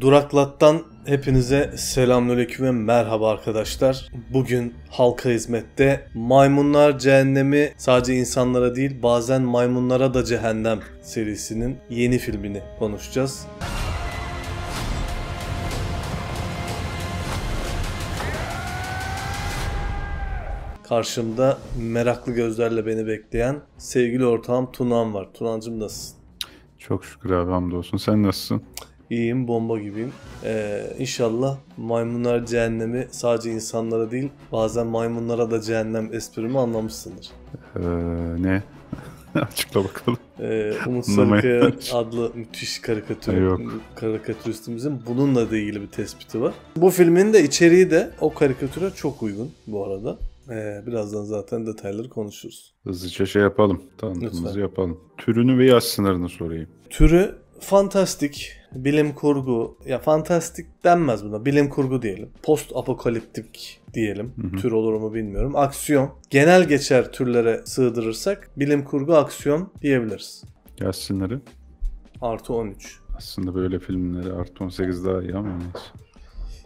Duraklattan hepinize selamünaleyküm ve merhaba arkadaşlar. Bugün halka hizmette Maymunlar Cehennemi sadece insanlara değil bazen maymunlara da cehennem serisinin yeni filmini konuşacağız. Karşımda meraklı gözlerle beni bekleyen sevgili ortağım Tunan var. Tunancım nasılsın? Çok şükür abi hamdolsun. Sen nasılsın? iyiyim bomba gibiyim. Ee, inşallah maymunlar cehennemi sadece insanlara değil bazen maymunlara da cehennem esprimi anlamışsındır. Ee, ne? Açıkla bakalım. Ee, Umut Sarıkaya adlı müthiş karikatür, karikatüristimizin bununla da ilgili bir tespiti var. Bu filmin de içeriği de o karikatüre çok uygun bu arada. Ee, birazdan zaten detayları konuşuruz. Hızlıca şey yapalım. Tanıtımımızı yapalım. Türünü ve yaş sınırını sorayım. Türü fantastik, bilim kurgu ya fantastik denmez buna bilim kurgu diyelim. Post apokaliptik diyelim. Hı hı. Tür olur mu bilmiyorum. Aksiyon genel geçer türlere sığdırırsak bilim kurgu aksiyon diyebiliriz. Yaş sınırı? Artı 13. Aslında böyle filmleri artı 18 daha iyi ama neyse.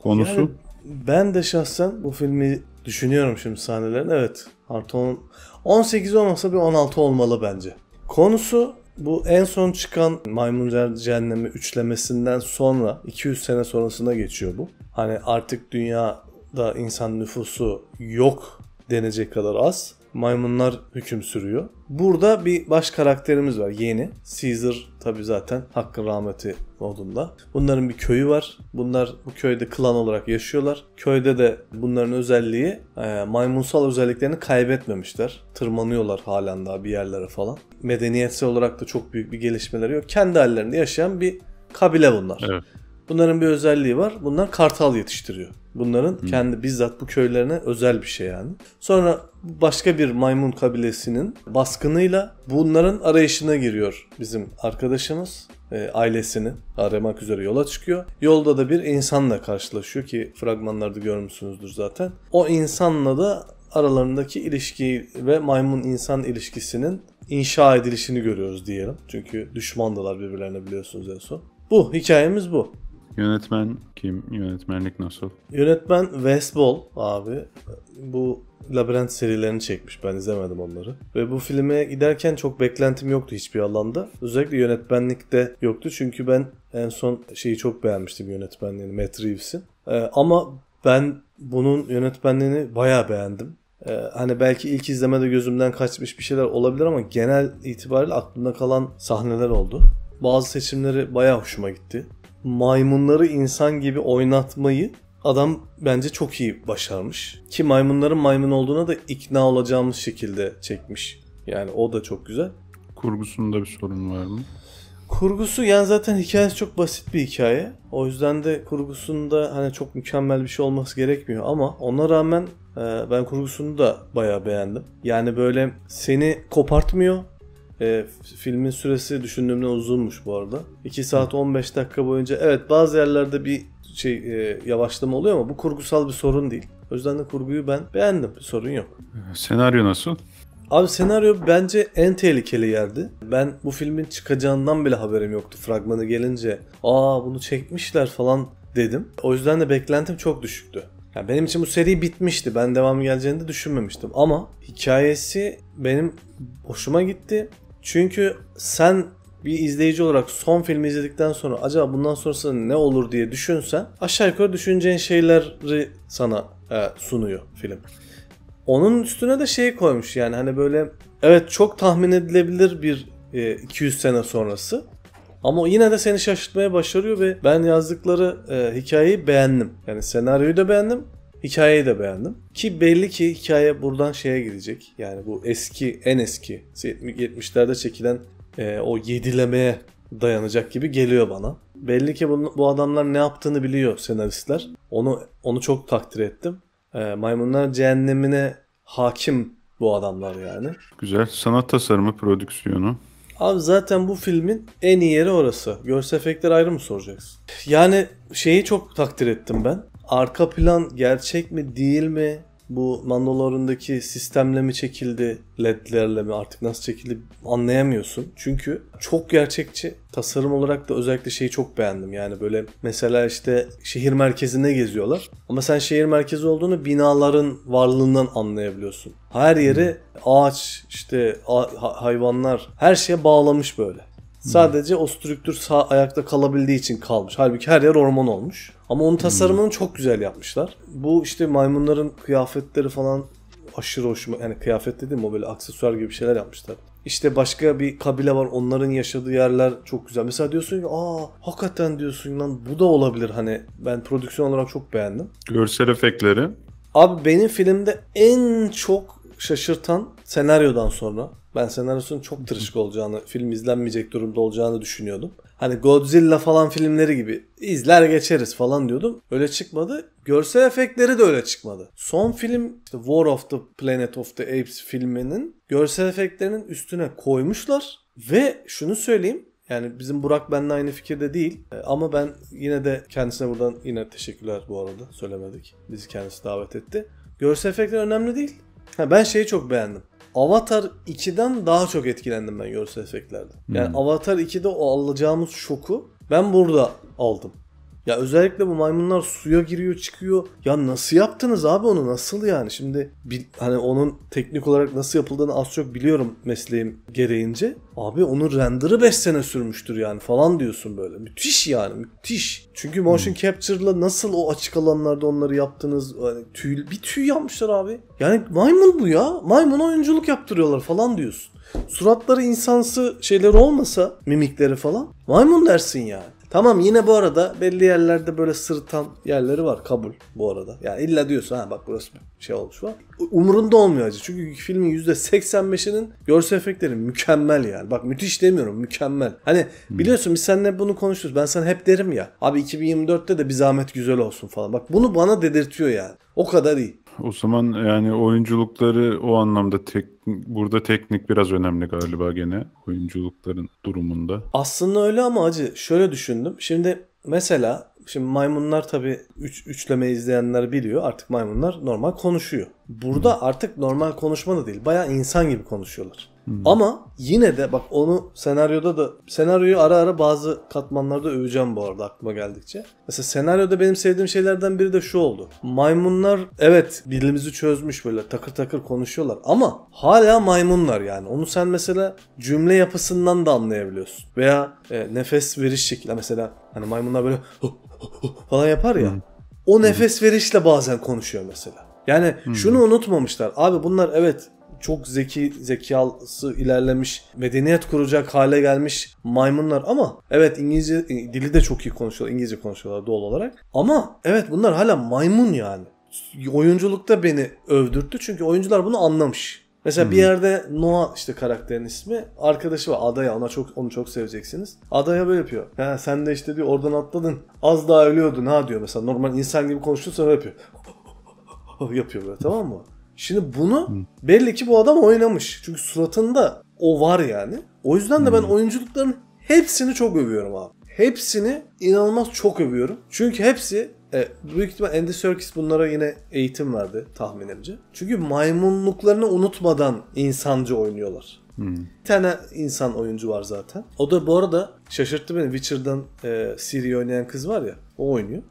Konusu? Yani ben de şahsen bu filmi düşünüyorum şimdi sahnelerin. Evet artı 10, 18 olmasa bir 16 olmalı bence. Konusu bu en son çıkan Maymunlar Cehennemi üçlemesinden sonra 200 sene sonrasına geçiyor bu. Hani artık dünyada insan nüfusu yok denecek kadar az maymunlar hüküm sürüyor. Burada bir baş karakterimiz var yeni. Caesar tabi zaten hakkın rahmeti modunda. Bunların bir köyü var. Bunlar bu köyde klan olarak yaşıyorlar. Köyde de bunların özelliği e, maymunsal özelliklerini kaybetmemişler. Tırmanıyorlar halen daha bir yerlere falan. Medeniyetsel olarak da çok büyük bir gelişmeleri yok. Kendi hallerinde yaşayan bir kabile bunlar. Evet. Bunların bir özelliği var. Bunlar kartal yetiştiriyor. Bunların Hı. Hmm. kendi bizzat bu köylerine özel bir şey yani. Sonra başka bir maymun kabilesinin baskınıyla bunların arayışına giriyor bizim arkadaşımız. E, ailesini aramak üzere yola çıkıyor. Yolda da bir insanla karşılaşıyor ki fragmanlarda görmüşsünüzdür zaten. O insanla da aralarındaki ilişki ve maymun insan ilişkisinin inşa edilişini görüyoruz diyelim. Çünkü düşmandılar birbirlerine biliyorsunuz en son. Bu hikayemiz bu. Yönetmen kim? Yönetmenlik nasıl? Yönetmen Wes Ball abi. Bu Labirent serilerini çekmiş. Ben izlemedim onları. Ve bu filme giderken çok beklentim yoktu hiçbir alanda. Özellikle yönetmenlikte yoktu. Çünkü ben en son şeyi çok beğenmiştim yönetmenliğini. Matt Reeves'in. Ee, ama ben bunun yönetmenliğini bayağı beğendim. Ee, hani belki ilk izlemede gözümden kaçmış bir şeyler olabilir ama genel itibariyle aklımda kalan sahneler oldu. Bazı seçimleri bayağı hoşuma gitti maymunları insan gibi oynatmayı adam bence çok iyi başarmış. Ki maymunların maymun olduğuna da ikna olacağımız şekilde çekmiş. Yani o da çok güzel. Kurgusunda bir sorun var mı? Kurgusu yani zaten hikayesi çok basit bir hikaye. O yüzden de kurgusunda hani çok mükemmel bir şey olması gerekmiyor ama ona rağmen e, ben kurgusunu da bayağı beğendim. Yani böyle seni kopartmıyor e, filmin süresi düşündüğümden uzunmuş bu arada. 2 saat 15 dakika boyunca evet bazı yerlerde bir şey e, yavaşlama oluyor ama bu kurgusal bir sorun değil. O yüzden de kurguyu ben beğendim. Bir sorun yok. Senaryo nasıl? Abi senaryo bence en tehlikeli yerdi. Ben bu filmin çıkacağından bile haberim yoktu fragmanı gelince. Aa bunu çekmişler falan dedim. O yüzden de beklentim çok düşüktü. Yani benim için bu seri bitmişti. Ben devam geleceğini de düşünmemiştim. Ama hikayesi benim hoşuma gitti. Çünkü sen bir izleyici olarak son filmi izledikten sonra acaba bundan sonrası ne olur diye düşünsen aşağı yukarı düşüneceğin şeyleri sana e, sunuyor film. Onun üstüne de şeyi koymuş yani hani böyle evet çok tahmin edilebilir bir e, 200 sene sonrası ama yine de seni şaşırtmaya başarıyor ve ben yazdıkları e, hikayeyi beğendim. Yani senaryoyu da beğendim, Hikayeyi de beğendim. Ki belli ki hikaye buradan şeye gidecek. Yani bu eski, en eski 70'lerde çekilen e, o yedilemeye dayanacak gibi geliyor bana. Belli ki bunu, bu adamlar ne yaptığını biliyor senaristler. Onu onu çok takdir ettim. E, maymunlar cehennemine hakim bu adamlar yani. Güzel. Sanat tasarımı prodüksiyonu. Abi zaten bu filmin en iyi yeri orası. Görsel efektler ayrı mı soracaksın? Yani şeyi çok takdir ettim ben arka plan gerçek mi değil mi? Bu Mandalorian'daki sistemle mi çekildi, ledlerle mi artık nasıl çekildi anlayamıyorsun. Çünkü çok gerçekçi. Tasarım olarak da özellikle şeyi çok beğendim. Yani böyle mesela işte şehir merkezinde geziyorlar. Ama sen şehir merkezi olduğunu binaların varlığından anlayabiliyorsun. Her yeri hmm. ağaç, işte hayvanlar her şeye bağlamış böyle. Hmm. Sadece o strüktür sağ ayakta kalabildiği için kalmış. Halbuki her yer orman olmuş. Ama onun hmm. tasarımını hmm. çok güzel yapmışlar. Bu işte maymunların kıyafetleri falan aşırı hoşuma yani kıyafet dedim o böyle aksesuar gibi şeyler yapmışlar. İşte başka bir kabile var onların yaşadığı yerler çok güzel. Mesela diyorsun ki aa hakikaten diyorsun lan bu da olabilir hani ben prodüksiyon olarak çok beğendim. Görsel efektleri. Abi benim filmde en çok şaşırtan senaryodan sonra ben senaryosunun çok tırışık olacağını, film izlenmeyecek durumda olacağını düşünüyordum. Hani Godzilla falan filmleri gibi izler geçeriz falan diyordum. Öyle çıkmadı. Görsel efektleri de öyle çıkmadı. Son film işte War of the Planet of the Apes filminin görsel efektlerinin üstüne koymuşlar ve şunu söyleyeyim yani bizim Burak benimle aynı fikirde değil. E, ama ben yine de kendisine buradan yine teşekkürler bu arada. Söylemedik. Bizi kendisi davet etti. Görsel efektler önemli değil. Ha, ben şeyi çok beğendim. Avatar 2'den daha çok etkilendim ben görsel efektlerde. Yani hmm. Avatar 2'de o alacağımız şoku ben burada aldım. Ya özellikle bu maymunlar suya giriyor çıkıyor. Ya nasıl yaptınız abi onu nasıl yani? Şimdi bil, hani onun teknik olarak nasıl yapıldığını az çok biliyorum mesleğim gereğince. Abi onun render'ı 5 sene sürmüştür yani falan diyorsun böyle. Müthiş yani müthiş. Çünkü motion hmm. capture'la nasıl o açık alanlarda onları yaptınız? hani tüy, bir tüy yapmışlar abi. Yani maymun bu ya. Maymun oyunculuk yaptırıyorlar falan diyorsun. Suratları insansı şeyler olmasa mimikleri falan maymun dersin yani. Tamam yine bu arada belli yerlerde böyle sırtan yerleri var kabul bu arada. Yani illa diyorsun ha bak burası bir şey olmuş var. Umurunda olmuyor acı. Çünkü filmin %85'inin görsel efektleri mükemmel yani. Bak müthiş demiyorum mükemmel. Hani hmm. biliyorsun biz seninle bunu konuşuyoruz. Ben sana hep derim ya. Abi 2024'te de bir zahmet güzel olsun falan. Bak bunu bana dedirtiyor yani. O kadar iyi. O zaman yani oyunculukları o anlamda tek, burada teknik biraz önemli galiba gene oyunculukların durumunda. Aslında öyle ama acı şöyle düşündüm. Şimdi mesela şimdi maymunlar tabii üç, üçleme izleyenler biliyor artık maymunlar normal konuşuyor. Burada artık normal konuşma da değil. Baya insan gibi konuşuyorlar. Hmm. Ama yine de bak onu senaryoda da senaryoyu ara ara bazı katmanlarda öveceğim bu arada aklıma geldikçe. Mesela senaryoda benim sevdiğim şeylerden biri de şu oldu. Maymunlar evet dilimizi çözmüş böyle takır takır konuşuyorlar ama hala maymunlar yani. Onu sen mesela cümle yapısından da anlayabiliyorsun. Veya e, nefes veriş şekli mesela hani maymunlar böyle falan yapar ya. Hmm. O nefes verişle bazen konuşuyor mesela. Yani hmm. şunu unutmamışlar. Abi bunlar evet çok zeki zekası ilerlemiş, medeniyet kuracak hale gelmiş maymunlar ama evet İngilizce e, dili de çok iyi konuşuyorlar. İngilizce konuşuyorlar doğal olarak. Ama evet bunlar hala maymun yani. Oyunculukta beni övdürttü çünkü oyuncular bunu anlamış. Mesela hmm. bir yerde Noah işte karakterin ismi arkadaşı var Adaya ona çok onu çok seveceksiniz. Adaya böyle yapıyor. Ha sen de işte diyor oradan atladın az daha ölüyordun ha diyor mesela normal insan gibi konuştun sonra yapıyor. yapıyor böyle tamam mı? Şimdi bunu belli ki bu adam oynamış. Çünkü suratında o var yani. O yüzden de ben oyunculukların hepsini çok övüyorum abi. Hepsini inanılmaz çok övüyorum. Çünkü hepsi e, büyük ihtimal Andy Serkis bunlara yine eğitim verdi tahminimce. Çünkü maymunluklarını unutmadan insancı oynuyorlar. Hmm. Bir tane insan oyuncu var zaten. O da bu arada şaşırttı beni. Witcher'dan e, Siri oynayan kız var ya. O oynuyor.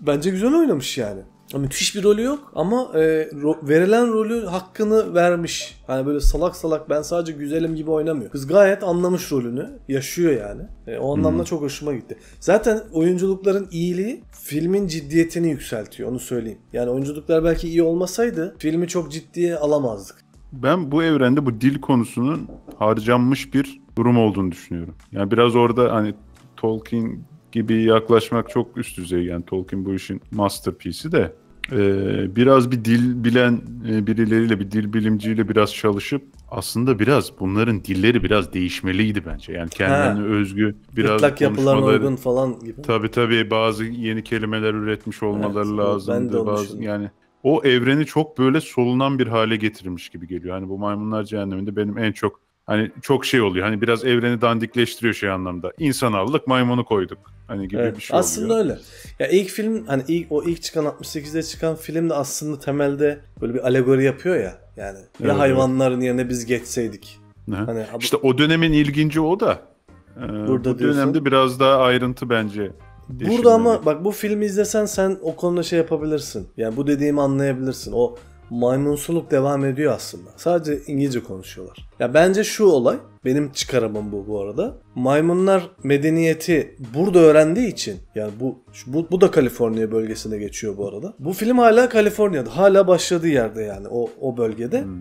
Bence güzel oynamış yani müthiş bir rolü yok ama e, ro- verilen rolü hakkını vermiş. Yani böyle salak salak ben sadece güzelim gibi oynamıyor. Kız gayet anlamış rolünü. Yaşıyor yani. E, o anlamda hmm. çok hoşuma gitti. Zaten oyunculukların iyiliği filmin ciddiyetini yükseltiyor onu söyleyeyim. Yani oyunculuklar belki iyi olmasaydı filmi çok ciddiye alamazdık. Ben bu evrende bu dil konusunun harcanmış bir durum olduğunu düşünüyorum. Yani biraz orada hani Tolkien gibi yaklaşmak çok üst düzey. Yani Tolkien bu işin masterpiece'i de ee, biraz bir dil bilen e, birileriyle bir dil bilimciyle biraz çalışıp aslında biraz bunların dilleri biraz değişmeliydi bence. Yani kendilerine He. özgü biraz Itlak yapılan uygun falan gibi. Tabii tabii bazı yeni kelimeler üretmiş olmaları evet, lazımdı. bazı yani o evreni çok böyle solunan bir hale getirmiş gibi geliyor. Hani bu Maymunlar Cehennemi'nde benim en çok Hani çok şey oluyor. Hani biraz evreni dandikleştiriyor şey anlamda. İnsan aldık, maymunu koyduk. Hani gibi evet, bir şey aslında oluyor. öyle. Ya ilk film hani ilk o ilk çıkan 68'de çıkan film de aslında temelde böyle bir alegori yapıyor ya. Yani ya evet. hayvanların yerine biz geçseydik. Hı. Hani işte o dönemin ilginci o da. Ee, Burada bu diyorsun. dönemde biraz daha ayrıntı bence Burada ama bak bu filmi izlesen sen o konuda şey yapabilirsin. Yani bu dediğimi anlayabilirsin. O maymunsuluk devam ediyor aslında. Sadece İngilizce konuşuyorlar. Ya bence şu olay benim çıkarımım bu bu arada. Maymunlar medeniyeti burada öğrendiği için yani bu bu, bu da Kaliforniya bölgesinde geçiyor bu arada. Bu film hala Kaliforniya'da. Hala başladığı yerde yani o o bölgede. Hmm.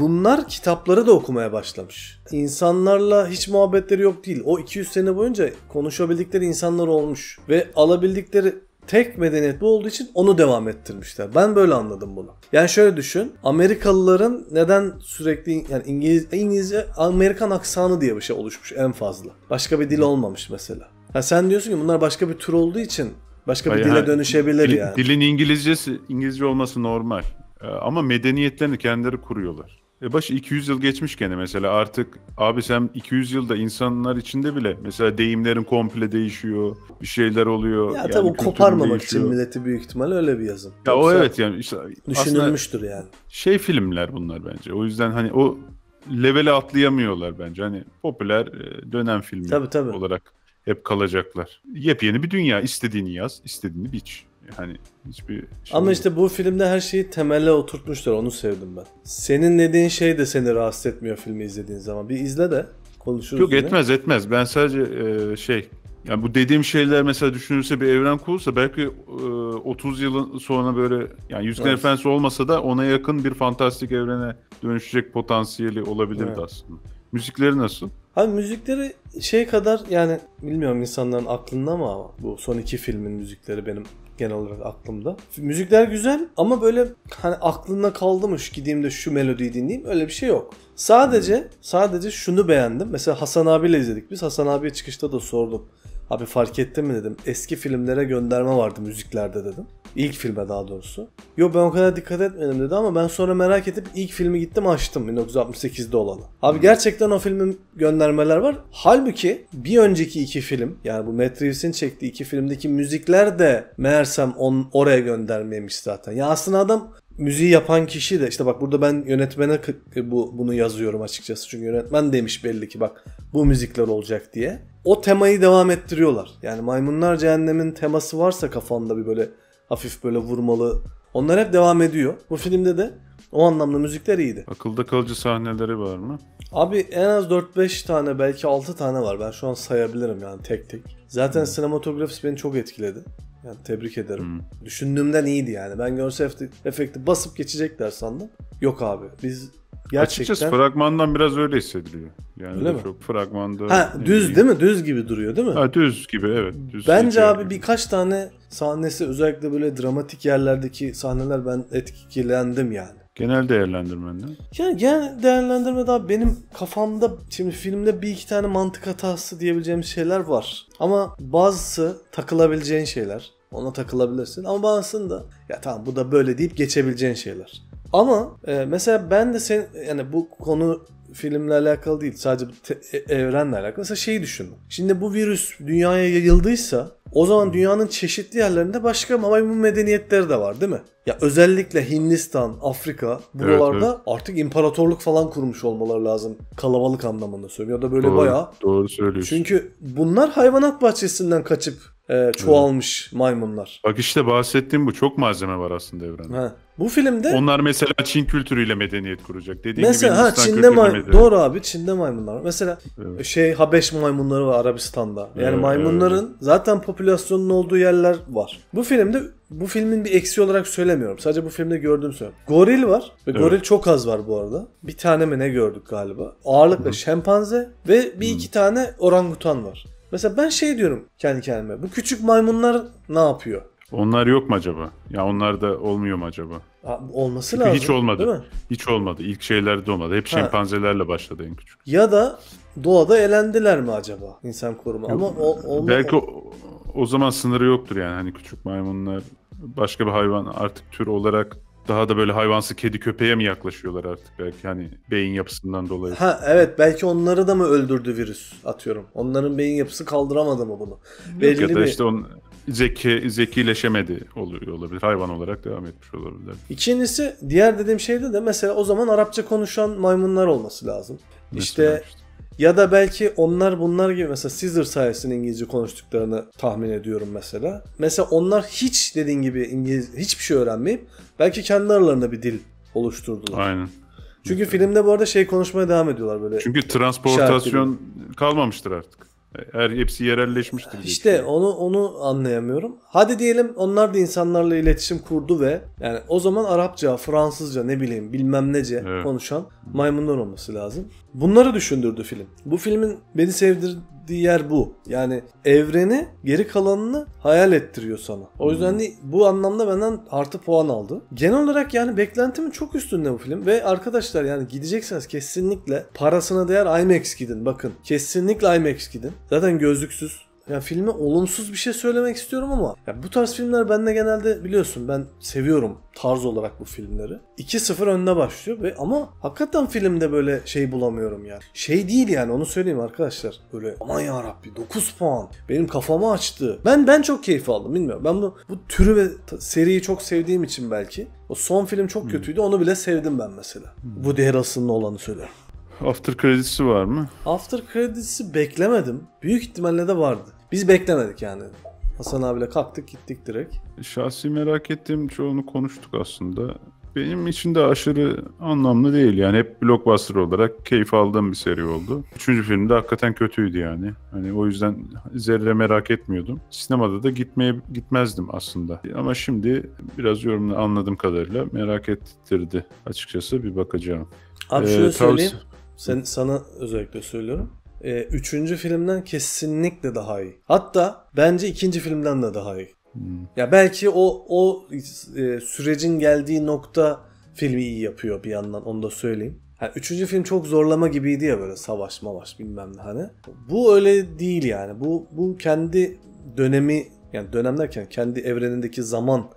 Bunlar kitapları da okumaya başlamış. İnsanlarla hiç muhabbetleri yok değil. O 200 sene boyunca konuşabildikleri insanlar olmuş ve alabildikleri tek medeniyet bu olduğu için onu devam ettirmişler. Ben böyle anladım bunu. Yani şöyle düşün. Amerikalıların neden sürekli yani İngiliz, İngilizce Amerikan aksanı diye bir şey oluşmuş en fazla. Başka bir dil olmamış mesela. Ha sen diyorsun ki bunlar başka bir tür olduğu için başka Hayır, bir dile dönüşebilir dil, yani. Dilin İngilizcesi İngilizce olması normal. Ee, ama medeniyetlerini kendileri kuruyorlar. E başı 200 yıl geçmiş gene mesela artık abi sen 200 yılda insanlar içinde bile mesela deyimlerin komple değişiyor. Bir şeyler oluyor. Ya yani tabii koparmamak değişiyor. için milleti büyük ihtimal öyle bir yazım. Ya Yoksa o evet yani işte düşünülmüştür yani. Şey filmler bunlar bence. O yüzden hani o leveli atlayamıyorlar bence. Hani popüler e, dönem filmi tabii, tabii. olarak hep kalacaklar. Yepyeni bir dünya. istediğini yaz, istediğini biç. Hani hiçbir şey Ama işte bu filmde her şeyi temelle oturtmuşlar. Onu sevdim ben. Senin dediğin şey de seni rahatsız etmiyor filmi izlediğin zaman. Bir izle de konuşuruz. Yok yine. etmez etmez. Ben sadece e, şey yani bu dediğim şeyler mesela düşünülse bir evren kurulsa belki e, 30 yılın sonra böyle yani Yüzükler evet. Efendisi olmasa da ona yakın bir fantastik evrene dönüşecek potansiyeli olabilirdi evet. aslında. Müzikleri nasıl? Hani müzikleri şey kadar yani bilmiyorum insanların aklında ama bu son iki filmin müzikleri benim genel olarak aklımda. Müzikler güzel ama böyle hani aklında kaldımış gideyim de şu melodiyi dinleyeyim öyle bir şey yok. Sadece hmm. sadece şunu beğendim. Mesela Hasan abiyle izledik biz. Hasan abiye çıkışta da sordum. Abi fark ettin mi dedim. Eski filmlere gönderme vardı müziklerde dedim. İlk filme daha doğrusu. Yo ben o kadar dikkat etmedim dedi ama ben sonra merak edip ilk filmi gittim açtım 1968'de olanı. Abi gerçekten o filmin göndermeler var. Halbuki bir önceki iki film yani bu Matt Reeves'in çektiği iki filmdeki müzikler de meğersem on, oraya göndermemiş zaten. Ya aslında adam müziği yapan kişi de işte bak burada ben yönetmene bu, bunu yazıyorum açıkçası. Çünkü yönetmen demiş belli ki bak bu müzikler olacak diye. O temayı devam ettiriyorlar. Yani Maymunlar Cehennem'in teması varsa kafanda bir böyle hafif böyle vurmalı. Onlar hep devam ediyor. Bu filmde de o anlamda müzikler iyiydi. Akılda kalıcı sahneleri var mı? Abi en az 4-5 tane belki 6 tane var. Ben şu an sayabilirim yani tek tek. Zaten hmm. sinematografisi beni çok etkiledi. Yani tebrik ederim. Hmm. Düşündüğümden iyiydi yani. Ben görsel efekti basıp geçecekler sandım. Yok abi biz Gerçekten. Açıkçası fragmandan biraz öyle hissediliyor. Yani öyle mi? çok fragmanda. Ha, düz değil mi? Düz gibi duruyor değil mi? Ha, düz gibi evet. Düz Bence abi gibi. birkaç tane sahnesi özellikle böyle dramatik yerlerdeki sahneler ben etkilendim yani. Genel değerlendirmenden. Yani genel değerlendirme daha benim kafamda şimdi filmde bir iki tane mantık hatası diyebileceğim şeyler var. Ama bazısı takılabileceğin şeyler. Ona takılabilirsin. Ama bazısında ya tamam bu da böyle deyip geçebileceğin şeyler. Ama e, mesela ben de sen yani bu konu filmle alakalı değil sadece te- e, evrenle alakalı. Mesela şeyi düşündüm. Şimdi bu virüs dünyaya yayıldıysa o zaman dünyanın çeşitli yerlerinde başka maymun medeniyetleri de var değil mi? Ya özellikle Hindistan, Afrika buralarda evet, evet. artık imparatorluk falan kurmuş olmaları lazım. Kalabalık anlamında söylüyorum ya da böyle doğru, bayağı. Doğru söylüyorsun. Çünkü bunlar hayvanat bahçesinden kaçıp e, çoğalmış hmm. maymunlar. Bak işte bahsettiğim bu çok malzeme var aslında evrende. Bu filmde onlar mesela Çin kültürüyle medeniyet kuracak dediğin mesela, gibi. Mesela ha Çin'de may- doğru abi Çin'de maymunlar. Mesela evet. şey Habeş maymunları var Arabistan'da. Yani evet, maymunların evet. zaten popülasyonun olduğu yerler var. Bu filmde bu filmin bir eksi olarak söylemiyorum. Sadece bu filmde gördüğüm söylüyorum. Goril var ve evet. goril çok az var bu arada. Bir tane mi ne gördük galiba. Ağırlıkla Hı. şempanze ve bir Hı. iki tane orangutan var. Mesela ben şey diyorum kendi kendime. Bu küçük maymunlar ne yapıyor? Onlar yok mu acaba? Ya onlar da olmuyor mu acaba? Aa, olması Çünkü lazım. Hiç olmadı. Değil mi? Hiç olmadı. İlk şeylerde olmadı. Hep ha. şempanzelerle başladı en küçük. Ya da doğada elendiler mi acaba insan koruma? Yok. Ama o, olma... belki o, o zaman sınırı yoktur yani hani küçük maymunlar başka bir hayvan artık tür olarak daha da böyle hayvansı kedi köpeğe mi yaklaşıyorlar artık belki hani beyin yapısından dolayı. Ha evet belki onları da mı öldürdü virüs atıyorum. Onların beyin yapısı kaldıramadı mı bunu? Yok Belli ya da işte on zeki zekileşemedi oluyor olabilir. Hayvan olarak devam etmiş olabilir. İkincisi diğer dediğim şeyde de mesela o zaman Arapça konuşan maymunlar olması lazım. Mesela işte, işte ya da belki onlar bunlar gibi mesela Caesar sayesinde İngilizce konuştuklarını tahmin ediyorum mesela. Mesela onlar hiç dediğin gibi İngiliz hiçbir şey öğrenmeyip belki kendi aralarında bir dil oluşturdular. Aynen. Çünkü filmde bu arada şey konuşmaya devam ediyorlar böyle. Çünkü transportasyon kalmamıştır artık. Her hepsi yerelleşmiştir. İşte diye. onu onu anlayamıyorum. Hadi diyelim onlar da insanlarla iletişim kurdu ve yani o zaman Arapça, Fransızca ne bileyim bilmem nece evet. konuşan maymunlar olması lazım. Bunları düşündürdü film. Bu filmin beni sevdir gittiği yer bu. Yani evreni geri kalanını hayal ettiriyor sana. O hmm. yüzden hmm. de bu anlamda benden artı puan aldı. Genel olarak yani beklentimin çok üstünde bu film ve arkadaşlar yani gidecekseniz kesinlikle parasına değer IMAX gidin. Bakın kesinlikle IMAX gidin. Zaten gözlüksüz yani filme olumsuz bir şey söylemek istiyorum ama ya bu tarz filmler ben de genelde biliyorsun ben seviyorum tarz olarak bu filmleri. 2-0 önde başlıyor ve ama hakikaten filmde böyle şey bulamıyorum yani. Şey değil yani onu söyleyeyim arkadaşlar. Böyle aman ya Rabbi 9 puan. Benim kafamı açtı. Ben ben çok keyif aldım bilmiyorum. Ben bu bu türü ve seriyi çok sevdiğim için belki. O son film çok hmm. kötüydü. Onu bile sevdim ben mesela. Hmm. Woody Harrelson'ın olanı söylüyorum. After Credits'i var mı? After Credits'i beklemedim. Büyük ihtimalle de vardı. Biz beklemedik yani. Hasan abiyle kalktık gittik direkt. Şahsi merak ettiğim çoğunu konuştuk aslında. Benim için de aşırı anlamlı değil yani. Hep blockbuster olarak keyif aldığım bir seri oldu. Üçüncü filmde hakikaten kötüydü yani. Hani o yüzden zerre merak etmiyordum. Sinemada da gitmeye gitmezdim aslında. Ama şimdi biraz yorumunu anladığım kadarıyla merak ettirdi açıkçası bir bakacağım. Abi ee, şöyle söyleyeyim. Sen, sana özellikle söylüyorum e, üçüncü filmden kesinlikle daha iyi. Hatta bence ikinci filmden de daha iyi. Hmm. Ya belki o o e, sürecin geldiği nokta filmi iyi yapıyor bir yandan onu da söyleyeyim. Yani üçüncü film çok zorlama gibiydi ya böyle savaş mavaş bilmem ne hani. Bu öyle değil yani. Bu bu kendi dönemi yani dönem derken kendi evrenindeki zaman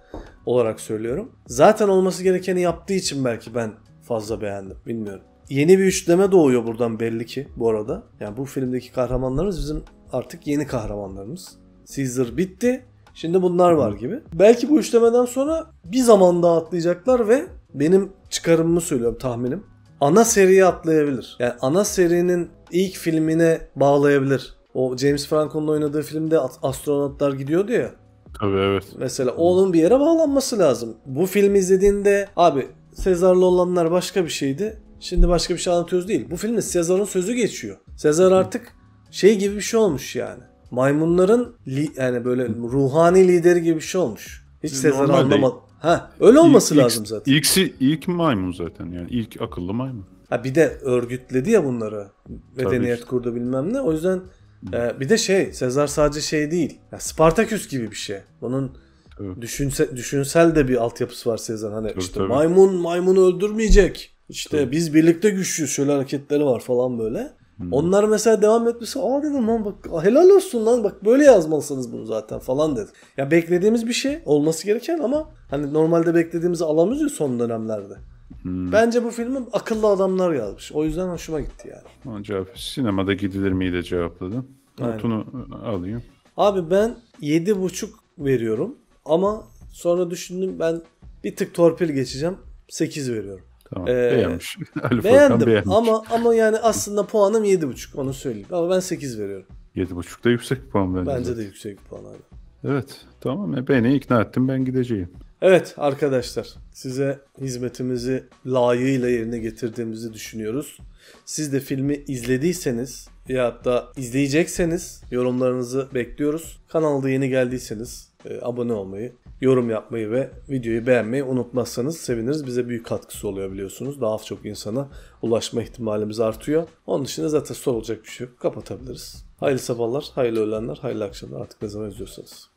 olarak söylüyorum. Zaten olması gerekeni yaptığı için belki ben fazla beğendim. Bilmiyorum yeni bir üçleme doğuyor buradan belli ki bu arada. Yani bu filmdeki kahramanlarımız bizim artık yeni kahramanlarımız. Caesar bitti. Şimdi bunlar var gibi. Belki bu üçlemeden sonra bir zaman daha atlayacaklar ve benim çıkarımımı söylüyorum tahminim. Ana seriye atlayabilir. Yani ana serinin ilk filmine bağlayabilir. O James Franco'nun oynadığı filmde astronotlar gidiyordu ya. Tabii evet. Mesela onun bir yere bağlanması lazım. Bu filmi izlediğinde abi Sezar'la olanlar başka bir şeydi. Şimdi başka bir şey anlatıyoruz değil. Bu filmde Sezar'ın sözü geçiyor. Sezar artık şey gibi bir şey olmuş yani. Maymunların li, yani böyle ruhani lideri gibi bir şey olmuş. Hiç Sezar anlamadı. Ha, öyle olması ilk, lazım zaten. İlk, ilk maymun zaten yani ilk akıllı maymun. Ha bir de örgütledi ya bunları. Medeniyet işte. kurdu bilmem ne. O yüzden e, bir de şey Sezar sadece şey değil. Ya Spartaküs gibi bir şey. Bunun evet. düşünse, düşünsel de bir altyapısı var Sezar. Hani tabii, işte tabii. maymun maymunu öldürmeyecek. İşte Tabii. biz birlikte güçlüyüz şöyle hareketleri var falan böyle. Hmm. Onlar mesela devam etmesi aa dedim lan bak ah, helal olsun lan bak böyle yazmalısınız bunu zaten falan dedim. Ya beklediğimiz bir şey olması gereken ama hani normalde beklediğimizi alamıyoruz ya son dönemlerde. Hmm. Bence bu filmi akıllı adamlar yazmış. O yüzden hoşuma gitti yani. O cevap sinemada gidilir miydi de cevapladım. Notunu e, alayım. Abi ben 7.5 veriyorum ama sonra düşündüm ben bir tık torpil geçeceğim. 8 veriyorum. Tamam. Ee, Beğenmiş. Ali beğendim beğenmiş. ama ama yani aslında puanım 7.5 onu söyleyeyim. Ama ben 8 veriyorum. 7.5 da yüksek puan bence. Bence de yüksek puan abi. Evet tamam e, beni ikna ettim ben gideceğim. Evet arkadaşlar size hizmetimizi layığıyla yerine getirdiğimizi düşünüyoruz. Siz de filmi izlediyseniz ya da izleyecekseniz yorumlarınızı bekliyoruz. Kanalda yeni geldiyseniz e, abone olmayı, yorum yapmayı ve videoyu beğenmeyi unutmazsanız seviniriz. Bize büyük katkısı oluyor biliyorsunuz. Daha çok insana ulaşma ihtimalimiz artıyor. Onun dışında zaten sorulacak bir şey yok. Kapatabiliriz. Hayırlı sabahlar, hayırlı öğlenler, hayırlı akşamlar artık ne zaman izliyorsanız.